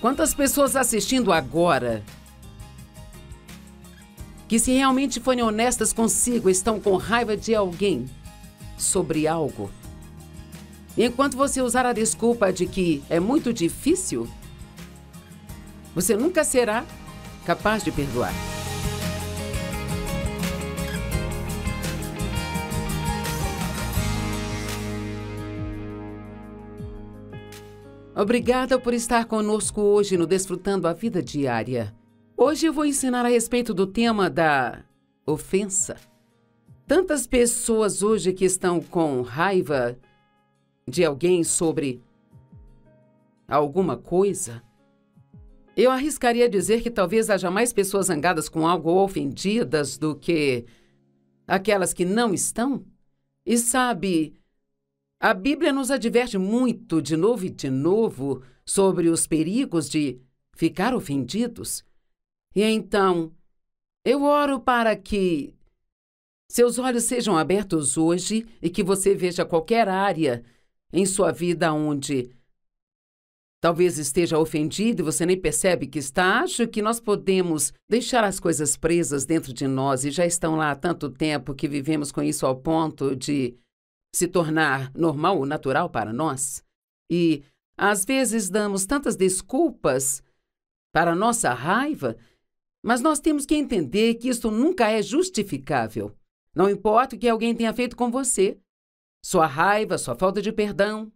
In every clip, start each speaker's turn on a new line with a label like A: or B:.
A: Quantas pessoas assistindo agora que, se realmente forem honestas consigo, estão com raiva de alguém sobre algo? Enquanto você usar a desculpa de que é muito difícil, você nunca será capaz de perdoar. Obrigada por estar conosco hoje no Desfrutando a Vida Diária. Hoje eu vou ensinar a respeito do tema da ofensa. Tantas pessoas hoje que estão com raiva de alguém sobre alguma coisa. Eu arriscaria dizer que talvez haja mais pessoas zangadas com algo ou ofendidas do que aquelas que não estão. E sabe, a Bíblia nos adverte muito, de novo e de novo, sobre os perigos de ficar ofendidos. E então, eu oro para que seus olhos sejam abertos hoje e que você veja qualquer área em sua vida onde talvez esteja ofendido e você nem percebe que está. Acho que nós podemos deixar as coisas presas dentro de nós e já estão lá há tanto tempo que vivemos com isso ao ponto de se tornar normal ou natural para nós. E às vezes damos tantas desculpas para nossa raiva, mas nós temos que entender que isso nunca é justificável. Não importa o que alguém tenha feito com você, sua raiva, sua falta de perdão,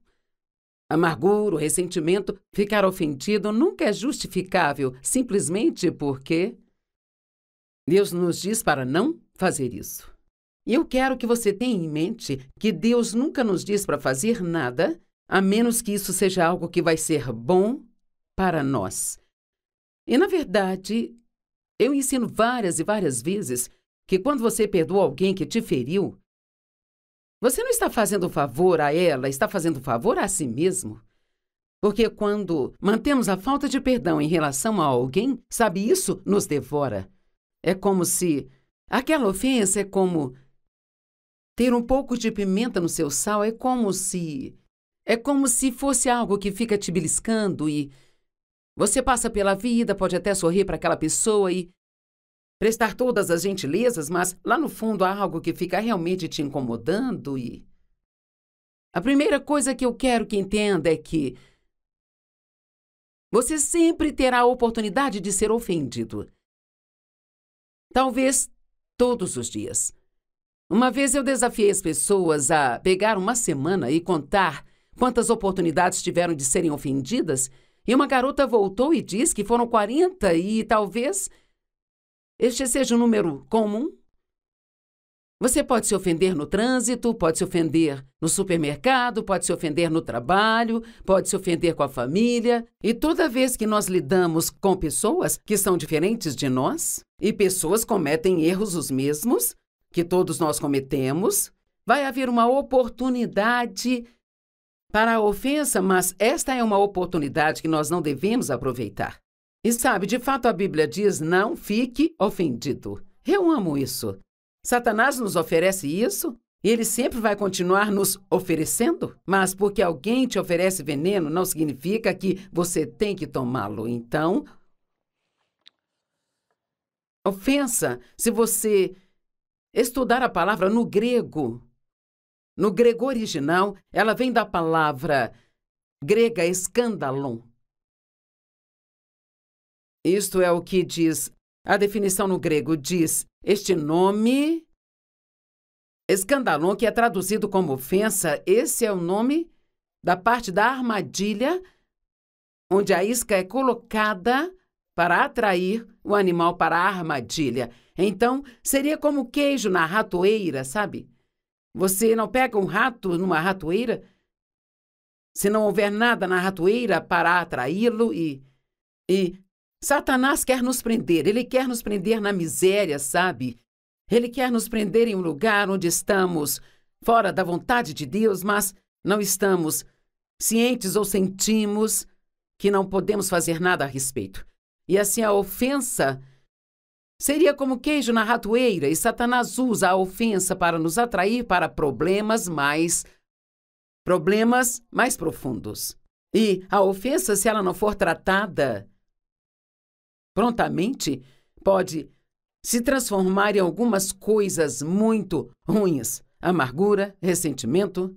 A: amargura, ressentimento, ficar ofendido nunca é justificável simplesmente porque Deus nos diz para não fazer isso. E eu quero que você tenha em mente que Deus nunca nos diz para fazer nada, a menos que isso seja algo que vai ser bom para nós. E, na verdade, eu ensino várias e várias vezes que quando você perdoa alguém que te feriu, você não está fazendo favor a ela, está fazendo favor a si mesmo. Porque quando mantemos a falta de perdão em relação a alguém, sabe, isso nos devora. É como se aquela ofensa é como ter um pouco de pimenta no seu sal é como se. É como se fosse algo que fica te beliscando e. Você passa pela vida, pode até sorrir para aquela pessoa e. prestar todas as gentilezas, mas lá no fundo há algo que fica realmente te incomodando e. A primeira coisa que eu quero que entenda é que. Você sempre terá a oportunidade de ser ofendido. Talvez todos os dias. Uma vez eu desafiei as pessoas a pegar uma semana e contar quantas oportunidades tiveram de serem ofendidas, e uma garota voltou e disse que foram 40 e talvez este seja um número comum. Você pode se ofender no trânsito, pode se ofender no supermercado, pode se ofender no trabalho, pode se ofender com a família. E toda vez que nós lidamos com pessoas que são diferentes de nós e pessoas cometem erros os mesmos, que todos nós cometemos, vai haver uma oportunidade para a ofensa, mas esta é uma oportunidade que nós não devemos aproveitar. E sabe, de fato a Bíblia diz: não fique ofendido. Eu amo isso. Satanás nos oferece isso e ele sempre vai continuar nos oferecendo, mas porque alguém te oferece veneno não significa que você tem que tomá-lo. Então, ofensa, se você estudar a palavra no grego. No grego original, ela vem da palavra grega escandalon. Isto é o que diz a definição no grego diz este nome escandalon que é traduzido como ofensa, esse é o nome da parte da armadilha onde a isca é colocada para atrair o animal para a armadilha. Então, seria como queijo na ratoeira, sabe? Você não pega um rato numa ratoeira? Se não houver nada na ratoeira para atraí-lo e. E. Satanás quer nos prender, ele quer nos prender na miséria, sabe? Ele quer nos prender em um lugar onde estamos fora da vontade de Deus, mas não estamos cientes ou sentimos que não podemos fazer nada a respeito. E assim a ofensa seria como queijo na ratoeira, e Satanás usa a ofensa para nos atrair para problemas mais problemas mais profundos. E a ofensa, se ela não for tratada prontamente, pode se transformar em algumas coisas muito ruins: amargura, ressentimento,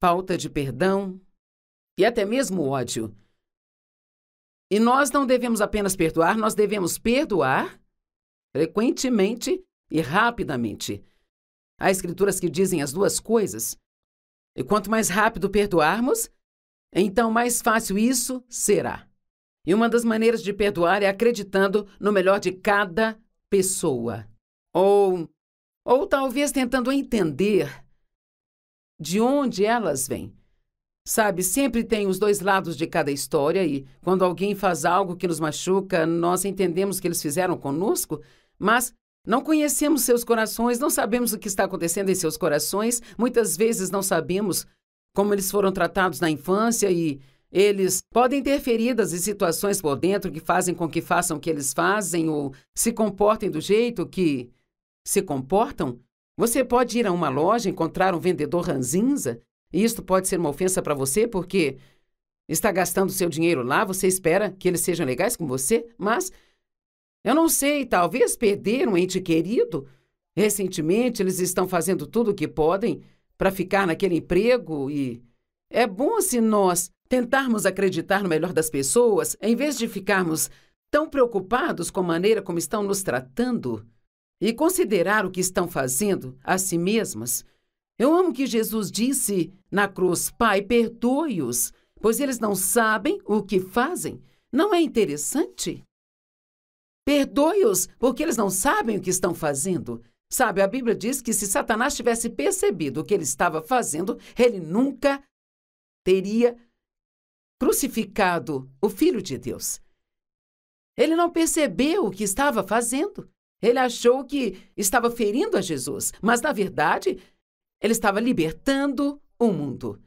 A: falta de perdão e até mesmo ódio. E nós não devemos apenas perdoar, nós devemos perdoar frequentemente e rapidamente. Há escrituras que dizem as duas coisas. E quanto mais rápido perdoarmos, então mais fácil isso será. E uma das maneiras de perdoar é acreditando no melhor de cada pessoa. Ou, ou talvez tentando entender de onde elas vêm. Sabe, sempre tem os dois lados de cada história e quando alguém faz algo que nos machuca, nós entendemos o que eles fizeram conosco, mas não conhecemos seus corações, não sabemos o que está acontecendo em seus corações, muitas vezes não sabemos como eles foram tratados na infância e eles podem ter feridas e situações por dentro que fazem com que façam o que eles fazem ou se comportem do jeito que se comportam. Você pode ir a uma loja, encontrar um vendedor ranzinza isto pode ser uma ofensa para você porque está gastando seu dinheiro lá, você espera que eles sejam legais com você, mas eu não sei, talvez perder um ente querido. Recentemente eles estão fazendo tudo o que podem para ficar naquele emprego e é bom se nós tentarmos acreditar no melhor das pessoas, em vez de ficarmos tão preocupados com a maneira como estão nos tratando e considerar o que estão fazendo a si mesmas eu amo que Jesus disse na cruz: Pai, perdoe-os, pois eles não sabem o que fazem. Não é interessante? Perdoe-os, porque eles não sabem o que estão fazendo. Sabe, a Bíblia diz que se Satanás tivesse percebido o que ele estava fazendo, ele nunca teria crucificado o Filho de Deus. Ele não percebeu o que estava fazendo. Ele achou que estava ferindo a Jesus, mas na verdade ele estava libertando o mundo.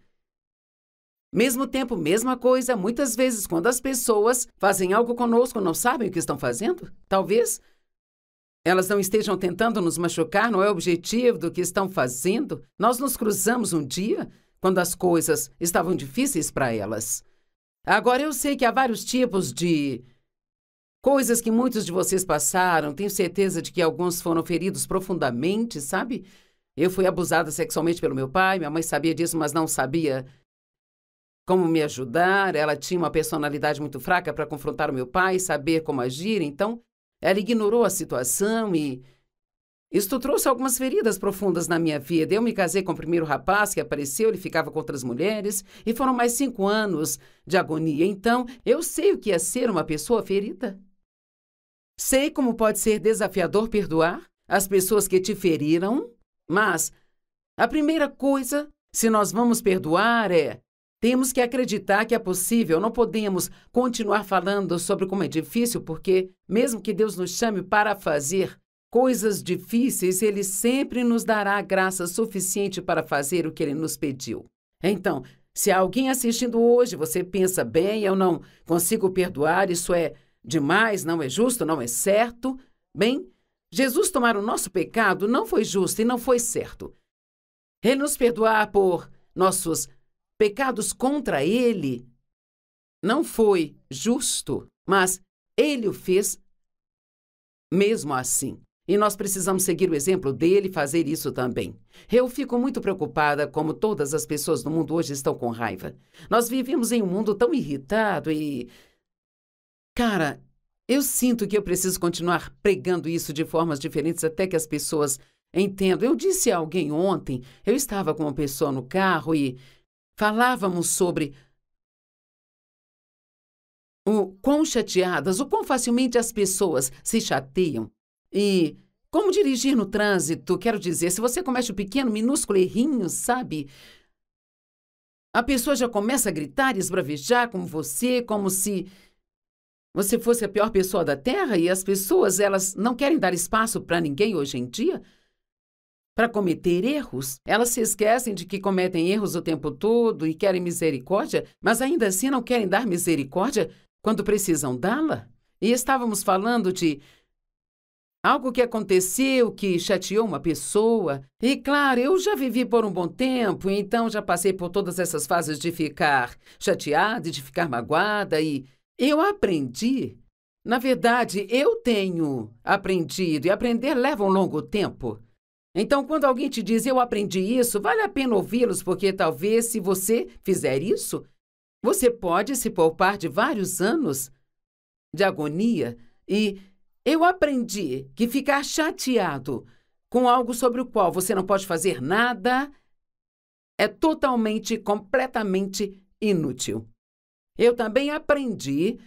A: Mesmo tempo, mesma coisa, muitas vezes quando as pessoas fazem algo conosco, não sabem o que estão fazendo? Talvez elas não estejam tentando nos machucar, não é o objetivo do que estão fazendo. Nós nos cruzamos um dia quando as coisas estavam difíceis para elas. Agora eu sei que há vários tipos de coisas que muitos de vocês passaram, tenho certeza de que alguns foram feridos profundamente, sabe? Eu fui abusada sexualmente pelo meu pai, minha mãe sabia disso, mas não sabia como me ajudar. Ela tinha uma personalidade muito fraca para confrontar o meu pai, saber como agir. Então, ela ignorou a situação e isto trouxe algumas feridas profundas na minha vida. Eu me casei com o primeiro rapaz que apareceu, ele ficava com outras mulheres, e foram mais cinco anos de agonia. Então, eu sei o que é ser uma pessoa ferida. Sei como pode ser desafiador perdoar as pessoas que te feriram mas a primeira coisa, se nós vamos perdoar, é temos que acreditar que é possível, não podemos continuar falando sobre como é difícil, porque, mesmo que Deus nos chame para fazer coisas difíceis, Ele sempre nos dará graça suficiente para fazer o que Ele nos pediu. Então, se alguém assistindo hoje você pensa, bem, eu não consigo perdoar, isso é demais, não é justo, não é certo, bem, Jesus tomar o nosso pecado não foi justo e não foi certo. Ele nos perdoar por nossos pecados contra ele não foi justo, mas ele o fez mesmo assim. E nós precisamos seguir o exemplo dele e fazer isso também. Eu fico muito preocupada como todas as pessoas do mundo hoje estão com raiva. Nós vivemos em um mundo tão irritado e. Cara, eu sinto que eu preciso continuar pregando isso de formas diferentes até que as pessoas entendam. Eu disse a alguém ontem, eu estava com uma pessoa no carro e falávamos sobre o quão chateadas, o quão facilmente as pessoas se chateiam e como dirigir no trânsito, quero dizer, se você comete um pequeno, minúsculo errinho, sabe? A pessoa já começa a gritar e esbravejar como você, como se você fosse a pior pessoa da Terra e as pessoas elas não querem dar espaço para ninguém hoje em dia para cometer erros. Elas se esquecem de que cometem erros o tempo todo e querem misericórdia, mas ainda assim não querem dar misericórdia quando precisam dá-la. E estávamos falando de algo que aconteceu que chateou uma pessoa. E claro, eu já vivi por um bom tempo, então já passei por todas essas fases de ficar chateada, de ficar magoada e eu aprendi. Na verdade, eu tenho aprendido, e aprender leva um longo tempo. Então, quando alguém te diz eu aprendi isso, vale a pena ouvi-los, porque talvez se você fizer isso, você pode se poupar de vários anos de agonia e eu aprendi que ficar chateado com algo sobre o qual você não pode fazer nada é totalmente, completamente inútil. Eu também aprendi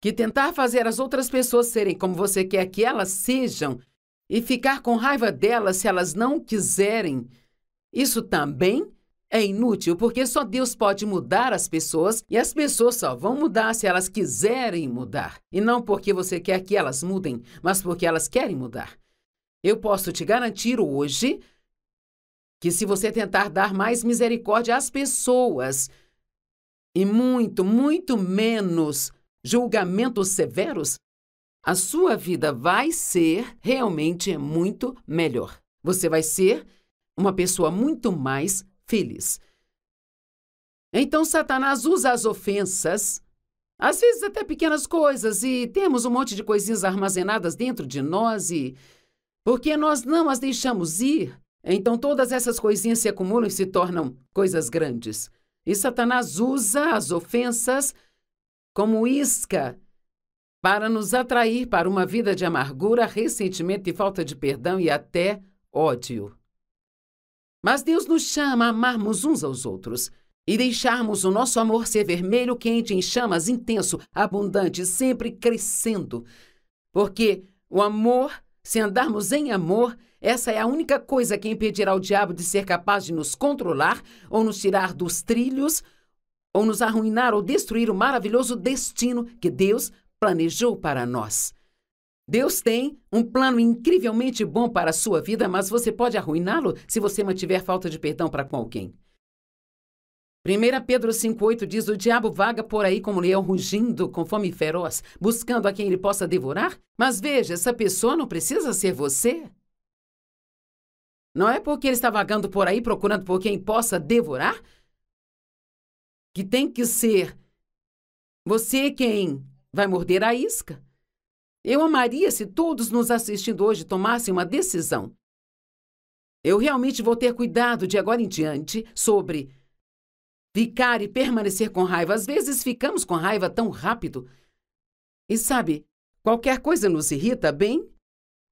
A: que tentar fazer as outras pessoas serem como você quer que elas sejam e ficar com raiva delas se elas não quiserem, isso também é inútil, porque só Deus pode mudar as pessoas e as pessoas só vão mudar se elas quiserem mudar. E não porque você quer que elas mudem, mas porque elas querem mudar. Eu posso te garantir hoje que se você tentar dar mais misericórdia às pessoas, e muito, muito menos julgamentos severos, a sua vida vai ser realmente muito melhor. Você vai ser uma pessoa muito mais feliz. Então, Satanás usa as ofensas, às vezes até pequenas coisas, e temos um monte de coisinhas armazenadas dentro de nós, e porque nós não as deixamos ir, então todas essas coisinhas se acumulam e se tornam coisas grandes. E Satanás usa as ofensas como isca para nos atrair para uma vida de amargura, ressentimento e falta de perdão e até ódio. Mas Deus nos chama a amarmos uns aos outros e deixarmos o nosso amor ser vermelho, quente, em chamas, intenso, abundante, sempre crescendo. Porque o amor se andarmos em amor, essa é a única coisa que impedirá o diabo de ser capaz de nos controlar ou nos tirar dos trilhos ou nos arruinar ou destruir o maravilhoso destino que Deus planejou para nós. Deus tem um plano incrivelmente bom para a sua vida, mas você pode arruiná-lo se você mantiver falta de perdão para com alguém. 1 Pedro 5,8 diz: O diabo vaga por aí como leão rugindo, com fome feroz, buscando a quem ele possa devorar. Mas veja, essa pessoa não precisa ser você. Não é porque ele está vagando por aí procurando por quem possa devorar que tem que ser você quem vai morder a isca. Eu amaria se todos nos assistindo hoje tomassem uma decisão. Eu realmente vou ter cuidado de agora em diante sobre Ficar e permanecer com raiva. Às vezes ficamos com raiva tão rápido. E sabe, qualquer coisa nos irrita bem.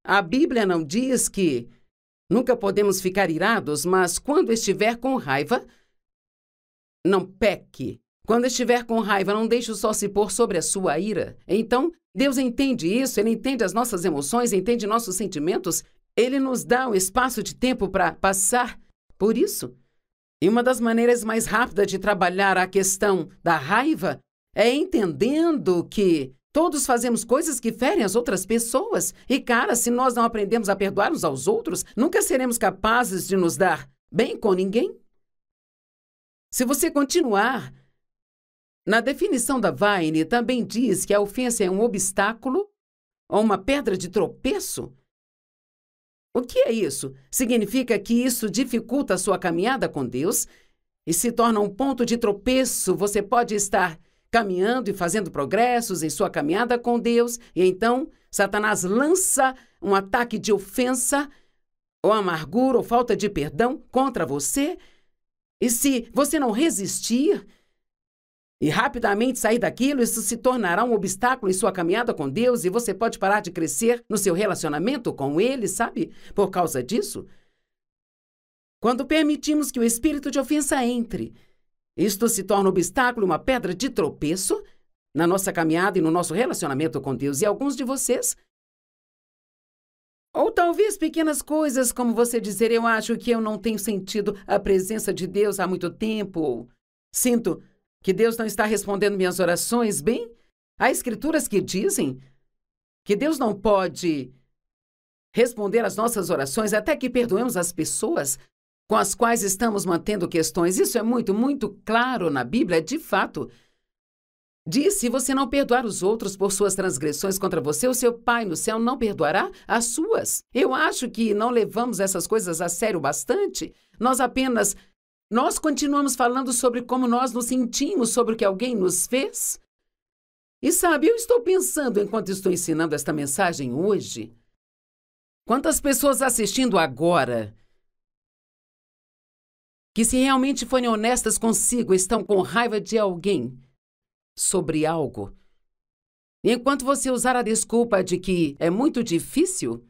A: A Bíblia não diz que nunca podemos ficar irados, mas quando estiver com raiva, não peque. Quando estiver com raiva, não deixe o sol se pôr sobre a sua ira. Então, Deus entende isso, Ele entende as nossas emoções, entende nossos sentimentos. Ele nos dá um espaço de tempo para passar por isso. E uma das maneiras mais rápidas de trabalhar a questão da raiva é entendendo que todos fazemos coisas que ferem as outras pessoas. E, cara, se nós não aprendemos a perdoar uns aos outros, nunca seremos capazes de nos dar bem com ninguém. Se você continuar, na definição da Vine também diz que a ofensa é um obstáculo ou uma pedra de tropeço o que é isso? Significa que isso dificulta a sua caminhada com Deus e se torna um ponto de tropeço. Você pode estar caminhando e fazendo progressos em sua caminhada com Deus, e então Satanás lança um ataque de ofensa, ou amargura, ou falta de perdão contra você. E se você não resistir, e rapidamente sair daquilo, isso se tornará um obstáculo em sua caminhada com Deus e você pode parar de crescer no seu relacionamento com Ele, sabe? Por causa disso. Quando permitimos que o espírito de ofensa entre, isto se torna um obstáculo, uma pedra de tropeço na nossa caminhada e no nosso relacionamento com Deus. E alguns de vocês. Ou talvez pequenas coisas, como você dizer, eu acho que eu não tenho sentido a presença de Deus há muito tempo, ou sinto que Deus não está respondendo minhas orações? Bem, há escrituras que dizem que Deus não pode responder às nossas orações até que perdoemos as pessoas com as quais estamos mantendo questões. Isso é muito, muito claro na Bíblia, de fato. Diz: se você não perdoar os outros por suas transgressões contra você, o seu Pai no céu não perdoará as suas. Eu acho que não levamos essas coisas a sério bastante. Nós apenas nós continuamos falando sobre como nós nos sentimos sobre o que alguém nos fez. E sabe, eu estou pensando enquanto estou ensinando esta mensagem hoje. Quantas pessoas assistindo agora que, se realmente forem honestas consigo, estão com raiva de alguém sobre algo? E Enquanto você usar a desculpa de que é muito difícil,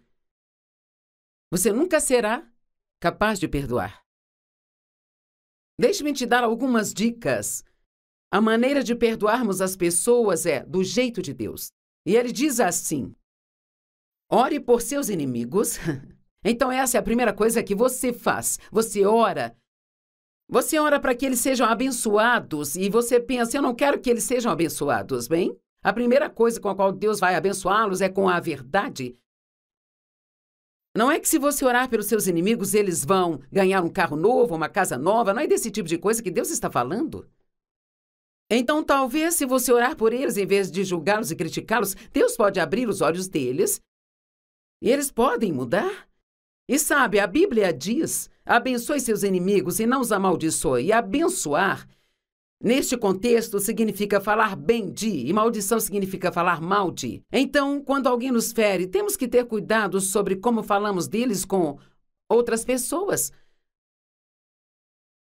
A: você nunca será capaz de perdoar. Deixe-me te dar algumas dicas. A maneira de perdoarmos as pessoas é do jeito de Deus. E ele diz assim: ore por seus inimigos. então, essa é a primeira coisa que você faz. Você ora. Você ora para que eles sejam abençoados e você pensa, eu não quero que eles sejam abençoados, bem? A primeira coisa com a qual Deus vai abençoá-los é com a verdade. Não é que se você orar pelos seus inimigos, eles vão ganhar um carro novo, uma casa nova, não é desse tipo de coisa que Deus está falando? Então, talvez, se você orar por eles em vez de julgá-los e criticá-los, Deus pode abrir os olhos deles e eles podem mudar. E sabe, a Bíblia diz: abençoe seus inimigos e não os amaldiçoe. E abençoar Neste contexto, significa falar bem de, e maldição significa falar mal de. Então, quando alguém nos fere, temos que ter cuidado sobre como falamos deles com outras pessoas.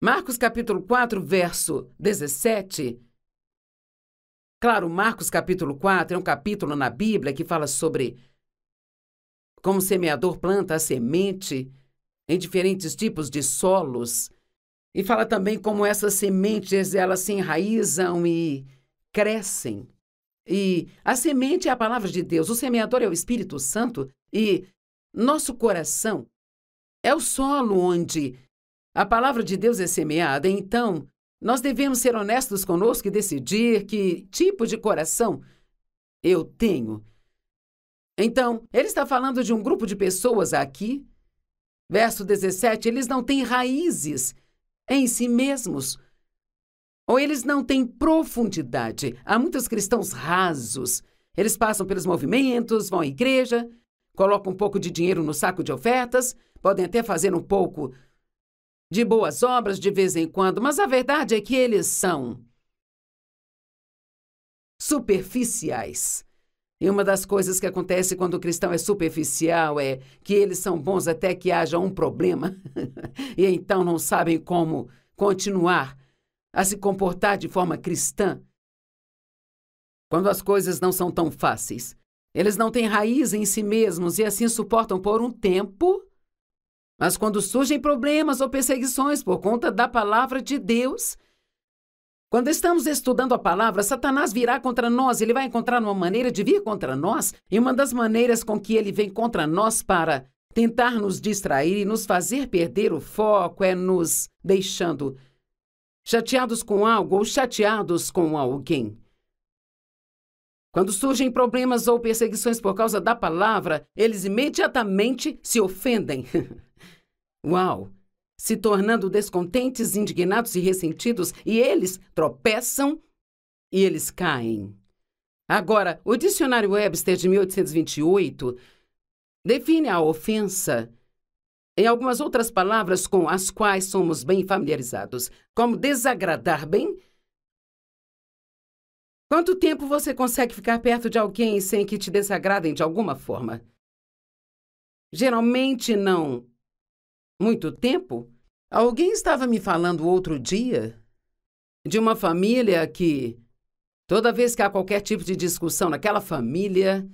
A: Marcos capítulo 4, verso 17. Claro, Marcos capítulo 4 é um capítulo na Bíblia que fala sobre como o semeador planta a semente em diferentes tipos de solos e fala também como essas sementes elas se enraizam e crescem. E a semente é a palavra de Deus, o semeador é o Espírito Santo e nosso coração é o solo onde a palavra de Deus é semeada. Então, nós devemos ser honestos conosco e decidir que tipo de coração eu tenho. Então, ele está falando de um grupo de pessoas aqui. Verso 17: eles não têm raízes, em si mesmos. Ou eles não têm profundidade. Há muitos cristãos rasos. Eles passam pelos movimentos, vão à igreja, colocam um pouco de dinheiro no saco de ofertas, podem até fazer um pouco de boas obras de vez em quando, mas a verdade é que eles são superficiais. E uma das coisas que acontece quando o cristão é superficial é que eles são bons até que haja um problema e então não sabem como continuar a se comportar de forma cristã. Quando as coisas não são tão fáceis, eles não têm raiz em si mesmos e assim suportam por um tempo. Mas quando surgem problemas ou perseguições por conta da palavra de Deus, quando estamos estudando a palavra, Satanás virá contra nós, ele vai encontrar uma maneira de vir contra nós, e uma das maneiras com que ele vem contra nós para tentar nos distrair e nos fazer perder o foco é nos deixando chateados com algo ou chateados com alguém. Quando surgem problemas ou perseguições por causa da palavra, eles imediatamente se ofendem. Uau! se tornando descontentes, indignados e ressentidos, e eles tropeçam e eles caem. Agora, o dicionário Webster de 1828 define a ofensa em algumas outras palavras com as quais somos bem familiarizados, como desagradar bem. Quanto tempo você consegue ficar perto de alguém sem que te desagradem de alguma forma? Geralmente não muito tempo, alguém estava me falando outro dia de uma família que, toda vez que há qualquer tipo de discussão naquela família,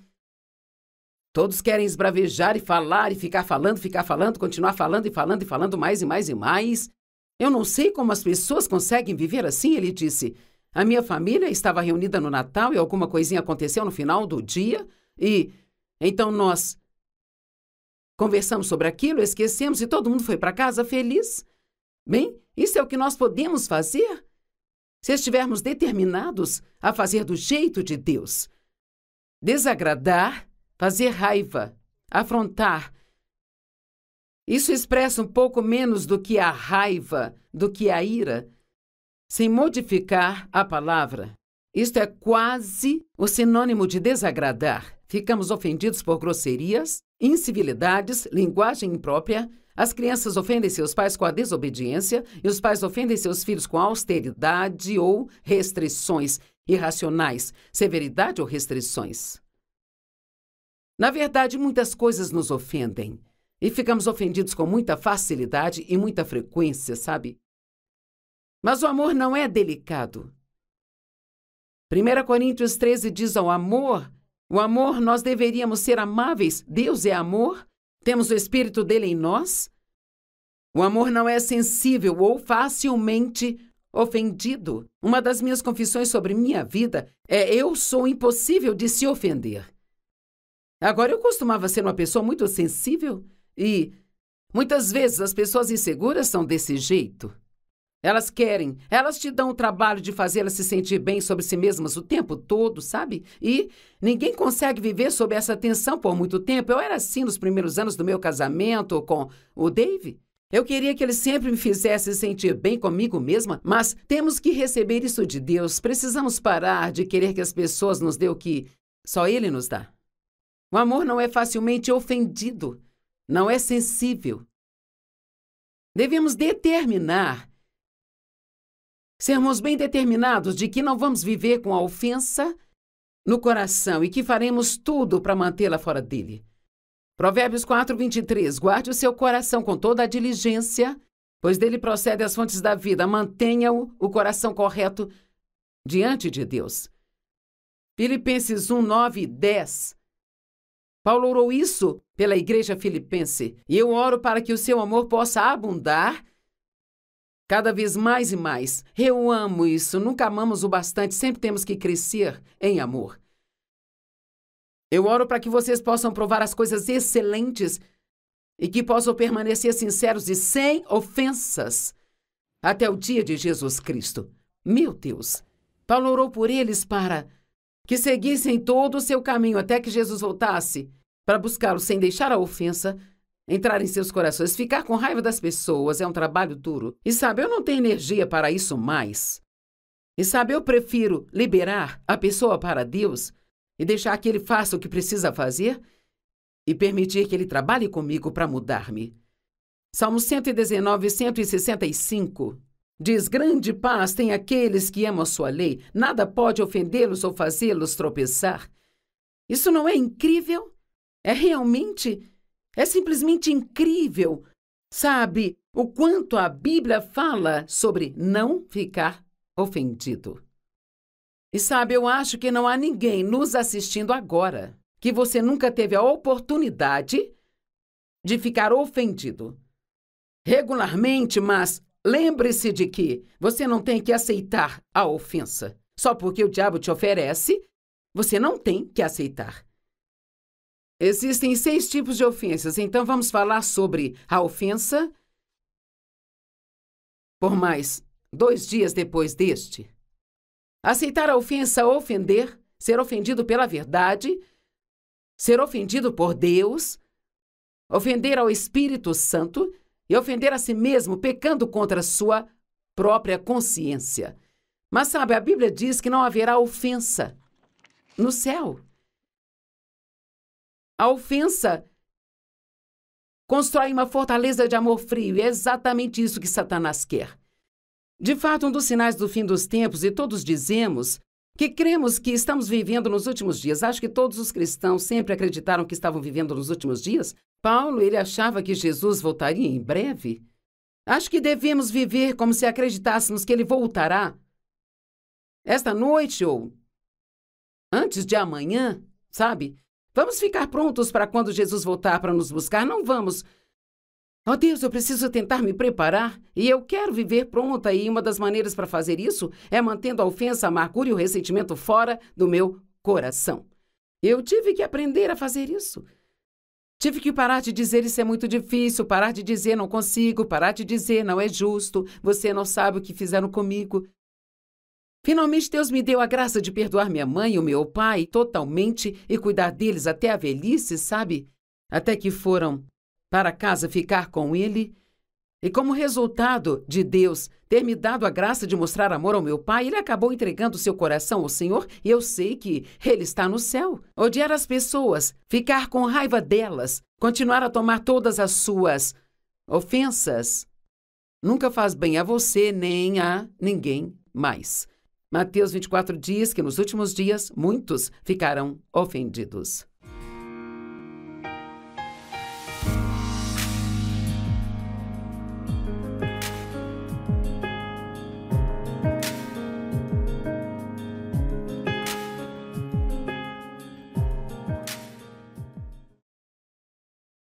A: todos querem esbravejar e falar e ficar falando, ficar falando, continuar falando e falando e falando mais e mais e mais. Eu não sei como as pessoas conseguem viver assim, ele disse. A minha família estava reunida no Natal e alguma coisinha aconteceu no final do dia e então nós Conversamos sobre aquilo, esquecemos e todo mundo foi para casa feliz. Bem, isso é o que nós podemos fazer se estivermos determinados a fazer do jeito de Deus. Desagradar, fazer raiva, afrontar. Isso expressa um pouco menos do que a raiva, do que a ira, sem modificar a palavra. Isto é quase o sinônimo de desagradar. Ficamos ofendidos por grosserias, incivilidades, linguagem imprópria. As crianças ofendem seus pais com a desobediência e os pais ofendem seus filhos com austeridade ou restrições irracionais, severidade ou restrições. Na verdade, muitas coisas nos ofendem e ficamos ofendidos com muita facilidade e muita frequência, sabe? Mas o amor não é delicado. 1 Coríntios 13 diz ao amor o amor, nós deveríamos ser amáveis. Deus é amor. Temos o Espírito dele em nós. O amor não é sensível ou facilmente ofendido. Uma das minhas confissões sobre minha vida é: eu sou impossível de se ofender. Agora, eu costumava ser uma pessoa muito sensível e muitas vezes as pessoas inseguras são desse jeito. Elas querem, elas te dão o trabalho de fazê-las se sentir bem sobre si mesmas o tempo todo, sabe? E ninguém consegue viver sob essa tensão por muito tempo. Eu era assim nos primeiros anos do meu casamento com o Dave. Eu queria que ele sempre me fizesse sentir bem comigo mesma, mas temos que receber isso de Deus. Precisamos parar de querer que as pessoas nos dê o que só Ele nos dá. O amor não é facilmente ofendido, não é sensível. Devemos determinar sermos bem determinados de que não vamos viver com a ofensa no coração e que faremos tudo para mantê-la fora dele. Provérbios 4, 23. Guarde o seu coração com toda a diligência, pois dele procede as fontes da vida. Mantenha-o, o coração correto, diante de Deus. Filipenses 1, 9 e 10. Paulo orou isso pela igreja filipense, e eu oro para que o seu amor possa abundar Cada vez mais e mais. Eu amo isso, nunca amamos o bastante, sempre temos que crescer em amor. Eu oro para que vocês possam provar as coisas excelentes e que possam permanecer sinceros e sem ofensas até o dia de Jesus Cristo. Meu Deus! Paulo orou por eles para que seguissem todo o seu caminho até que Jesus voltasse para buscá-los sem deixar a ofensa Entrar em seus corações, ficar com raiva das pessoas é um trabalho duro. E sabe, eu não tenho energia para isso mais. E sabe, eu prefiro liberar a pessoa para Deus e deixar que ele faça o que precisa fazer e permitir que ele trabalhe comigo para mudar-me. Salmo 119, 165 diz: Grande paz tem aqueles que amam a sua lei, nada pode ofendê-los ou fazê-los tropeçar. Isso não é incrível? É realmente é simplesmente incrível, sabe, o quanto a Bíblia fala sobre não ficar ofendido. E sabe, eu acho que não há ninguém nos assistindo agora que você nunca teve a oportunidade de ficar ofendido. Regularmente, mas lembre-se de que você não tem que aceitar a ofensa. Só porque o diabo te oferece, você não tem que aceitar. Existem seis tipos de ofensas, então vamos falar sobre a ofensa por mais dois dias depois deste. Aceitar a ofensa, ofender, ser ofendido pela verdade, ser ofendido por Deus, ofender ao Espírito Santo e ofender a si mesmo, pecando contra sua própria consciência. Mas sabe, a Bíblia diz que não haverá ofensa no céu. A ofensa constrói uma fortaleza de amor frio e é exatamente isso que Satanás quer. De fato, um dos sinais do fim dos tempos, e todos dizemos que cremos que estamos vivendo nos últimos dias. Acho que todos os cristãos sempre acreditaram que estavam vivendo nos últimos dias. Paulo, ele achava que Jesus voltaria em breve. Acho que devemos viver como se acreditássemos que ele voltará. Esta noite ou antes de amanhã, sabe? Vamos ficar prontos para quando Jesus voltar para nos buscar? Não vamos. Oh Deus, eu preciso tentar me preparar e eu quero viver pronta, e uma das maneiras para fazer isso é mantendo a ofensa, a amargura e o ressentimento fora do meu coração. Eu tive que aprender a fazer isso. Tive que parar de dizer isso é muito difícil, parar de dizer não consigo, parar de dizer não é justo, você não sabe o que fizeram comigo. Finalmente, Deus me deu a graça de perdoar minha mãe e o meu pai totalmente e cuidar deles até a velhice, sabe? Até que foram para casa ficar com ele. E como resultado de Deus ter me dado a graça de mostrar amor ao meu pai, ele acabou entregando seu coração ao Senhor e eu sei que ele está no céu. Odiar as pessoas, ficar com raiva delas, continuar a tomar todas as suas ofensas, nunca faz bem a você nem a ninguém mais. Mateus 24 diz que nos últimos dias muitos ficarão ofendidos.